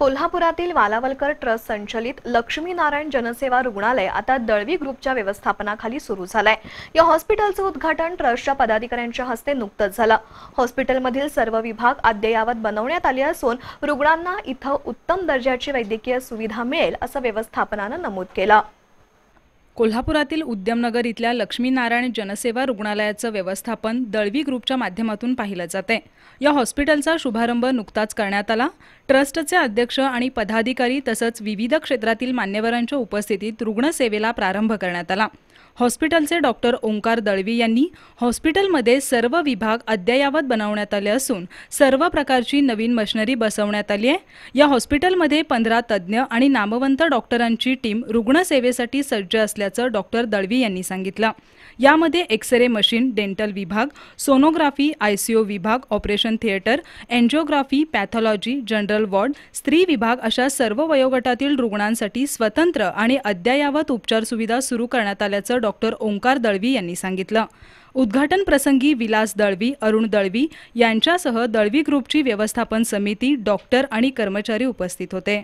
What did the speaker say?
कोल्हापुरातील वालावलकर ट्रस्ट संचलित लक्ष्मीनारायण जनसेवा रुग्णालय आता दळवी ग्रुपच्या व्यवस्थापनाखाली सुरू झालंय या हॉस्पिटलचं उद्घाटन ट्रस्टच्या पदाधिकाऱ्यांच्या हस्ते नुकतंच झालं हॉस्पिटलमधील सर्व विभाग अद्ययावत बनवण्यात आले असून रुग्णांना इथं उत्तम दर्जाची वैद्यकीय सुविधा मिळेल असं व्यवस्थापनानं नमूद केलं कोल्हापुरातील उद्यमनगर इथल्या लक्ष्मीनारायण जनसेवा रुग्णालयाचं व्यवस्थापन दळवी ग्रुपच्या माध्यमातून पाहिलं जाते या हॉस्पिटलचा शुभारंभ नुकताच करण्यात आला ट्रस्टचे अध्यक्ष आणि पदाधिकारी तसंच विविध क्षेत्रातील मान्यवरांच्या उपस्थितीत रुग्णसेवेला प्रारंभ करण्यात आला हॉस्पिटलचे डॉक्टर ओंकार दळवी यांनी हॉस्पिटलमध्ये सर्व विभाग अद्ययावत बनवण्यात आले असून सर्व प्रकारची नवीन मशिनरी बसवण्यात आली आहे या हॉस्पिटलमध्ये पंधरा तज्ज्ञ आणि नामवंत डॉक्टरांची टीम रुग्णसेवेसाठी सज्ज असल्याचं डॉक्टर दळवी यांनी सांगितलं यामध्ये एक्सरे मशीन डेंटल विभाग सोनोग्राफी आयसीओ विभाग operation theatre angiography pathology general ward स्त्री विभाग अशा सर्व वयोगटातील रुग्णांसाठी स्वतंत्र आणि अद्ययावत उपचार सुविधा सुरू करण्यात आल्याचं डॉक्टर ओंकार दळवी यांनी सांगितलं उद्घाटन प्रसंगी विलास दळवी अरुण दळवी यांच्यासह दळवी ग्रुपची व्यवस्थापन समिती डॉक्टर आणि कर्मचारी उपस्थित होते